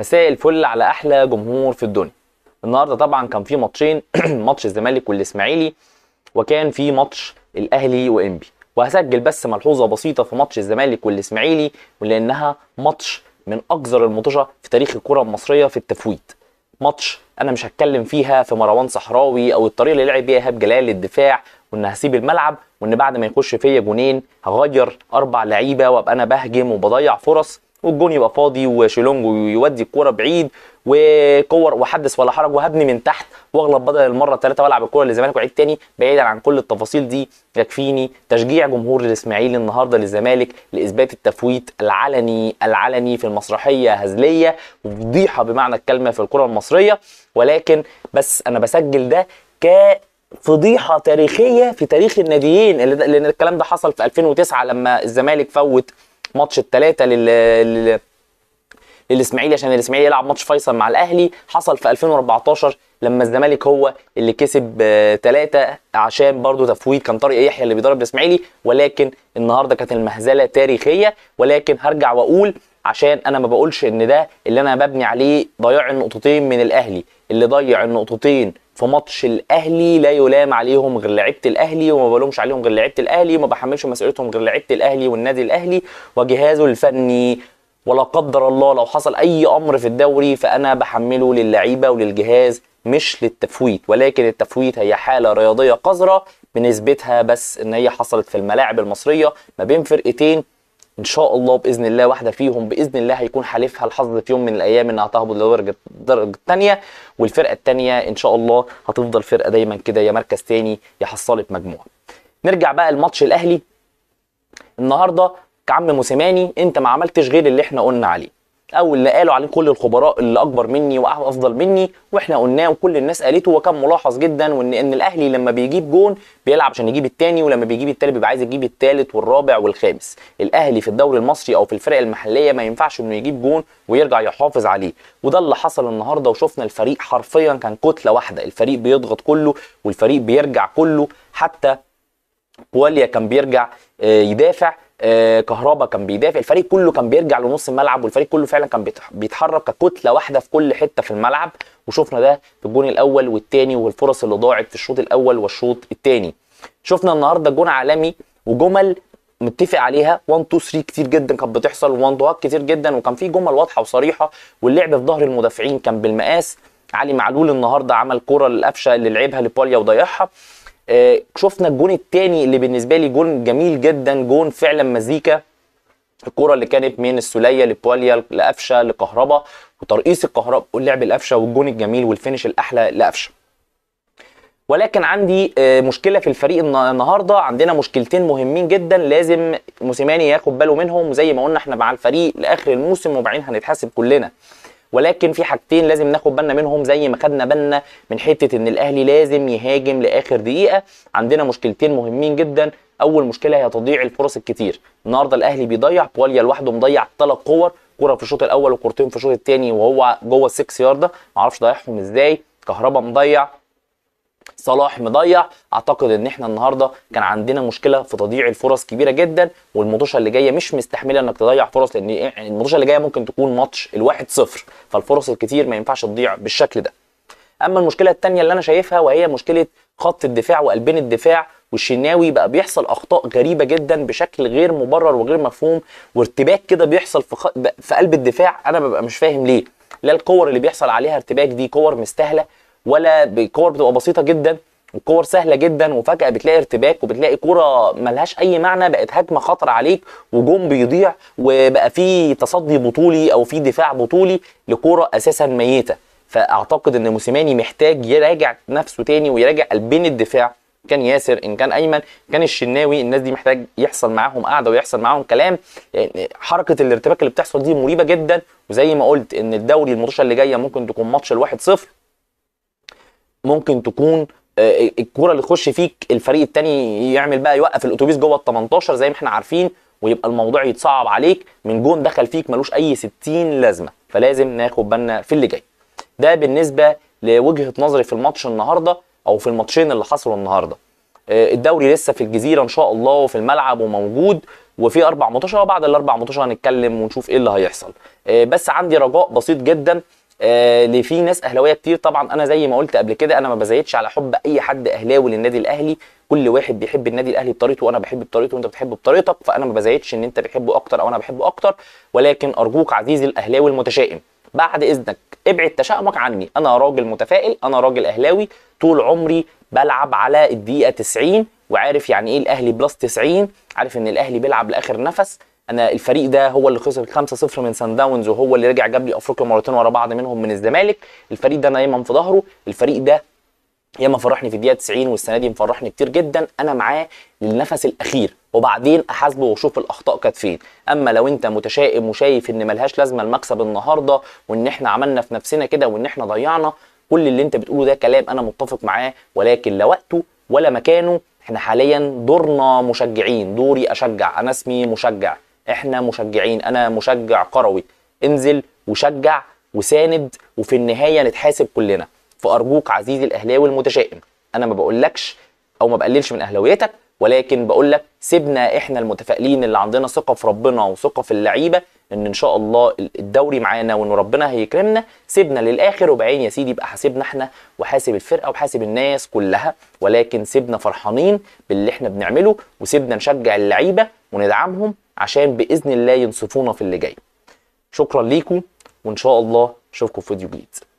مساء الفل على احلى جمهور في الدنيا النهارده طبعا كان في ماتشين ماتش الزمالك والاسماعيلي وكان في ماتش الاهلي وانبي وهسجل بس ملحوظه بسيطه في ماتش الزمالك والاسماعيلي ولانها ماتش من اكثر المطشه في تاريخ الكره المصريه في التفويت ماتش انا مش هتكلم فيها في مروان صحراوي او الطريقه اللي لعب بيها ايهاب جلال للدفاع وان هسيب الملعب وان بعد ما يخش فيا جونين هغير اربع لعيبه وابقى انا بهجم وبضيع فرص والجون يبقى فاضي وشيلونجو يودي الكوره بعيد وكور وحدث ولا حرج وهبني من تحت واغلط بدل المره الثالثه والعب الكوره للزمالك وعيد تاني بعيدا عن كل التفاصيل دي يكفيني تشجيع جمهور الاسماعيلي النهارده للزمالك لاثبات التفويت العلني العلني في المسرحيه هزليه وفضيحه بمعنى الكلمه في الكره المصريه ولكن بس انا بسجل ده ك فضيحه تاريخيه في تاريخ الناديين لان الكلام ده حصل في 2009 لما الزمالك فوت ماتش الثلاثه لل, لل... للاسماعيلي عشان الاسماعيلي يلعب ماتش فيصل مع الاهلي حصل في 2014 لما الزمالك هو اللي كسب ثلاثة آه، عشان برضو تفويت كان طارق يحيى اللي بيضرب الاسماعيلي ولكن النهارده كانت المهزله تاريخيه ولكن هرجع واقول عشان انا ما بقولش ان ده اللي انا ببني عليه ضياع النقطتين من الاهلي اللي ضيع النقطتين في ماتش الاهلي لا يلام عليهم غير لعيبه الاهلي وما بلومش عليهم غير لعيبه الاهلي وما بحملش مسؤوليتهم غير لعيبه الاهلي والنادي الاهلي وجهازه الفني ولا قدر الله لو حصل اي امر في الدوري فانا بحمله للعيبه وللجهاز مش للتفويت ولكن التفويت هي حاله رياضيه قذره بنسبتها بس ان هي حصلت في الملاعب المصريه ما بين فرقتين ان شاء الله باذن الله واحده فيهم باذن الله هيكون حالفها الحظ في يوم من الايام انها تهبط لدرجه الدرجه الثانيه والفرقه الثانيه ان شاء الله هتفضل فرقه دايما كده يا مركز ثاني يا حصاله مجموعه نرجع بقى لماتش الاهلي النهارده كعم موسيماني انت ما عملتش غير اللي احنا قلنا عليه او اللي قالوا عليه كل الخبراء اللي اكبر مني وافضل مني واحنا قلناه وكل الناس قالته وكان ملاحظ جدا وان ان الاهلي لما بيجيب جون بيلعب عشان يجيب الثاني ولما بيجيب الثالث بيبقى عايز يجيب الثالث والرابع والخامس الاهلي في الدوري المصري او في الفرق المحليه ما ينفعش انه يجيب جون ويرجع يحافظ عليه وده اللي حصل النهارده وشفنا الفريق حرفيا كان كتله واحده الفريق بيضغط كله والفريق بيرجع كله حتى كواليا كان بيرجع آه، يدافع آه، كهربا كان بيدافع الفريق كله كان بيرجع لنص الملعب والفريق كله فعلا كان بيتحرك ككتله واحده في كل حته في الملعب وشفنا ده في الجون الاول والثاني والفرص اللي ضاعت في الشوط الاول والشوط الثاني شفنا النهارده جون عالمي وجمل متفق عليها 1 2 3 كتير جدا كانت بتحصل 1 2 كتير جدا وكان في جمل واضحه وصريحه واللعب في ظهر المدافعين كان بالمقاس علي معلول النهارده عمل كوره للقفشه اللي لعبها لباليا وضيعها آه، شفنا الجون الثاني اللي بالنسبه لي جون جميل جدا جون فعلا مزيكا الكره اللي كانت من السوليه لبواليا لقفشه لكهربا وترقيص الكهرباء لعب القفشه والجون الجميل والفينش الاحلى لقفشه ولكن عندي آه، مشكله في الفريق النهارده عندنا مشكلتين مهمين جدا لازم موسيماني ياخد باله منهم وزي ما قلنا احنا مع الفريق لاخر الموسم وبعدين هنتحاسب كلنا ولكن في حاجتين لازم ناخد بالنا منهم زي ما خدنا بالنا من حته ان الاهلي لازم يهاجم لاخر دقيقه عندنا مشكلتين مهمين جدا اول مشكله هي تضييع الفرص الكتير النهارده الاهلي بيضيع بواليا لوحده مضيع ثلاث كور كره في الشوط الاول وكورتين في الشوط الثاني وهو جوه 6 يارده معرفش ضيعهم ازاي كهربا مضيع صلاح مضيع اعتقد ان احنا النهارده كان عندنا مشكله في تضييع الفرص كبيره جدا والمطوشه اللي جايه مش مستحمله انك تضيع فرص لان إيه، يعني المطوشه اللي جايه ممكن تكون ماتش الواحد صفر فالفرص الكتير ما ينفعش تضيع بالشكل ده اما المشكله الثانيه اللي انا شايفها وهي مشكله خط الدفاع وقلبين الدفاع والشناوي بقى بيحصل اخطاء غريبه جدا بشكل غير مبرر وغير مفهوم وارتباك كده بيحصل في, خ... في قلب الدفاع انا ببقى مش فاهم ليه لا الكور اللي بيحصل عليها ارتباك دي كور مستاهله ولا بكور بتبقى بسيطه جدا الكور سهله جدا وفجاه بتلاقي ارتباك وبتلاقي كوره ملهاش اي معنى بقت هجمه خطر عليك وجون بيضيع وبقى في تصدي بطولي او في دفاع بطولي لكوره اساسا ميته فاعتقد ان موسيماني محتاج يراجع نفسه تاني ويراجع قلبين الدفاع كان ياسر ان كان ايمن كان الشناوي الناس دي محتاج يحصل معاهم قعده ويحصل معاهم كلام يعني حركه الارتباك اللي بتحصل دي مريبه جدا وزي ما قلت ان الدوري الماتش اللي جايه ممكن تكون ماتش الواحد صفر ممكن تكون آه، الكوره اللي تخش فيك الفريق الثاني يعمل بقى يوقف الاتوبيس جوه ال 18 زي ما احنا عارفين ويبقى الموضوع يتصعب عليك من جون دخل فيك ملوش اي 60 لازمه فلازم ناخد بالنا في اللي جاي ده بالنسبه لوجهه نظري في الماتش النهارده او في الماتشين اللي حصلوا النهارده آه، الدوري لسه في الجزيره ان شاء الله وفي الملعب وموجود وفي اربع ماتشات وبعد الاربع ماتشات هنتكلم ونشوف ايه اللي هيحصل آه، بس عندي رجاء بسيط جدا اللي آه، في ناس اهلاويه كتير طبعا انا زي ما قلت قبل كده انا ما بزايدش على حب اي حد اهلاوي للنادي الاهلي كل واحد بيحب النادي الاهلي بطريقته وانا بحب بطريقته وانت بتحب بطريقتك فانا ما بزايدش ان انت بتحبه اكتر او انا بحبه اكتر ولكن ارجوك عزيزي الاهلاوي المتشائم بعد اذنك ابعد تشاؤمك عني انا راجل متفائل انا راجل اهلاوي طول عمري بلعب على الدقيقه 90 وعارف يعني ايه الاهلي بلس 90 عارف ان الاهلي بيلعب لاخر نفس انا الفريق ده هو اللي خسر 5-0 من سان داونز وهو اللي رجع جاب لي افريقيا مرتين ورا بعض منهم من الزمالك الفريق ده انا ياما في ظهره الفريق ده ياما فرحني في الدقيقه 90 والسنه دي مفرحني كتير جدا انا معاه للنفس الاخير وبعدين احاسبه واشوف الاخطاء كانت فين اما لو انت متشائم وشايف ان ملهاش لازمه المكسب النهارده وان احنا عملنا في نفسنا كده وان احنا ضيعنا كل اللي انت بتقوله ده كلام انا متفق معاه ولكن لا وقته ولا مكانه احنا حاليا دورنا مشجعين دوري اشجع انا اسمي مشجع احنا مشجعين انا مشجع قروي انزل وشجع وساند وفي النهايه نتحاسب كلنا فارجوك عزيزي الاهلاوي المتشائم انا ما بقولكش او ما بقللش من اهلاويتك ولكن بقول لك سيبنا احنا المتفائلين اللي عندنا ثقه في ربنا وثقه في اللعيبه ان ان شاء الله الدوري معانا وان ربنا هيكرمنا سيبنا للاخر وبعدين يا سيدي يبقى حاسبنا احنا وحاسب الفرقه وحاسب الناس كلها ولكن سيبنا فرحانين باللي احنا بنعمله وسيبنا نشجع اللعيبه وندعمهم عشان باذن الله ينصفونا في اللي جاي شكرا ليكم وان شاء الله اشوفكم في فيديو جديد